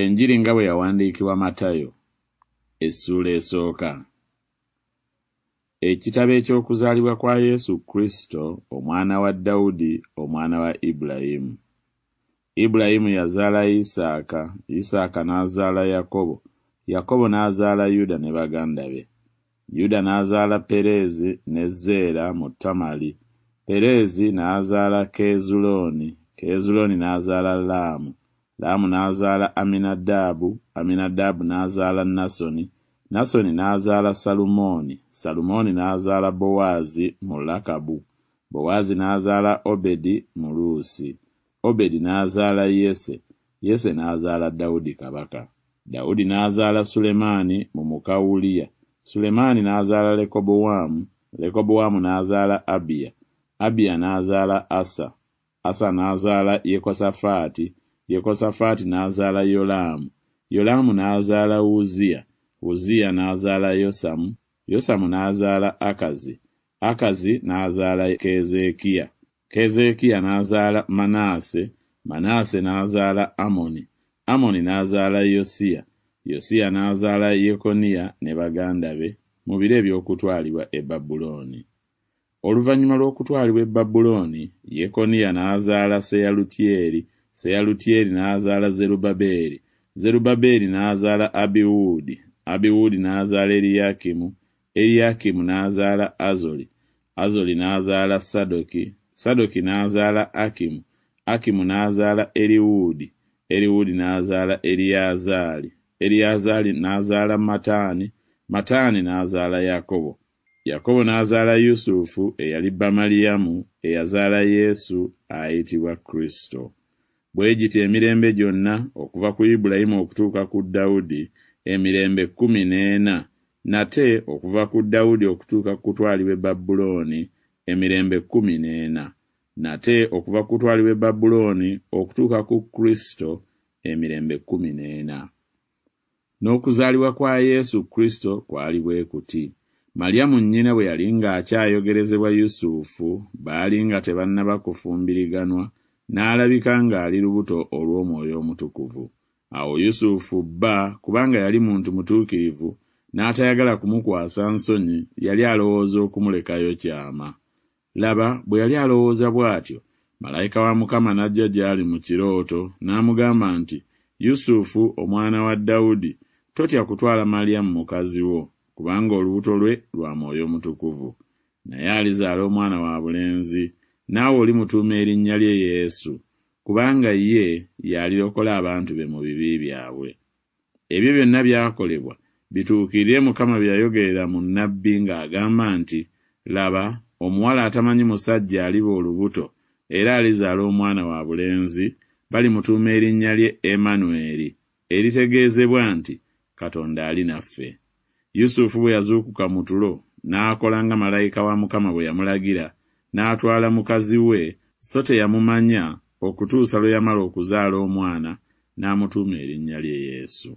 enjiri nga bwe yawandiikibwa matayo essuula esooka ekitabo eky'okuzaalibwa kwa yesu kristo omwana wa dawudi omwana wa ibulayimu ibulayimu yazaala isaaka isaaka n'azaala yakobo yakobo n'azaala yuda ne baganda be yuda n'azaala pereezi ne zeera mu tamali pereezi n'azaala kezulooni kezulooni n'azaala laamu Laamu n'azaala aminadaabu aminadabu n'azaala Nasoni, Nasoni n'azaala Salumooni, Salumooni n'azaala Bowaazi mu Lakabu, Bowaazi n'azaala Obedi mu Luusi, Obedi n'azaala Yese, Yese n'azaala Dawudi kabaka. Dawudi n'azaala Sulemaani mu muka Uliya, Sulemaani n'azaala Lekobowaamu, Lekobowaamu n'azaala Abiya, Abiya n'azaala Asa, Asa n'azaala Yekosafaati, yekosafaati n'azaala yolaamu yolaamu n'azaala wuziya wuziya n'azaala yosamu yosamu n'azaala akazi akazi n'azaala keezeekiya keezeekiya n'azaala manaase manaase n'azaala amoni amoni n'azaala yosiya yosiya n'azaala yekoniya ne baganda be mu biro eby'okutwalibwa e babulooni oluvannyuma lw'okutwalibwa e babulooni yekoniya n'azaala seyalutyeri seyalutyeri n'azaala zerubabeeri zerubabeeri n'azaala abiwuudi abiwuudi n'azaala eriyakimu eriyakimu n'azaala azoli azoli n'azaala sadoki sadoki n'azaala akimu akimu n'azaala eriwuudi eriwuudi n'azaala eriyazaali eriyazaali n'azaala mataani mataani n'azaala yakobo yakobo n'azaala yusufu eyali bamaliyamu eyazaala yesu ayitibwa kristo bwe gityo emirembe gyonna okuva ku ibulayimu okutuuka ku dawudi emirembe kkumi n'ena nate okuva ku dawudi okutuuka ku kutwalibwa e babulooni emirembe kkumi n'ena nate okuva ku kutwalibwa e babulooni okutuuka ku kristo emirembe kkumi n'ena n'okuzaalibwa kwa yesu kristo kwali bwe kuti maliyamu nnyina bwe yali ng'akyayogerezebwa yusufu baali nga tebannaba kufumbiriganwa n'alabika ng'ali lubuto olw'omwoyo omutukuvu awo yusufu bba kubanga yali muntu mutuukirivu n'atayagala kumukwasa nsonyi yali alowooza okumulekayo kyama laba bwe yali alowooza bw'atyo malayika wa mukama n'ajja gy'ali mu kirooto n'amugamba nti yusufu omwana wa dawudi totya kutwala maliyamu mukazi wo kubanga olubuto lwe lwa mwoyo omutukuvu naye alizaala omwana wa bulenzi naawe oli mutuuma erinnya lye yesu kubanga ye yalirokola abantu be mu bibi byabwe ebyo byonna byakolebwa bituukirire mukama byayogerera mu nnabbi ng'agamba nti laba omuwala atamanyi musajja aliba olubuto era alizaala omwana wa bulenzi balimutuuma erinnya lye emmanueri eritegeezebwa nti katonda ali naffe yusufu bwe yazuukuka mu tulo n'akola nga malayika wa mukama bwe yamulagira n'atwala mukazi we so teyamumanya okutuusa lwe yamala okuzaala omwana n'amutuuma erinnya lye yesu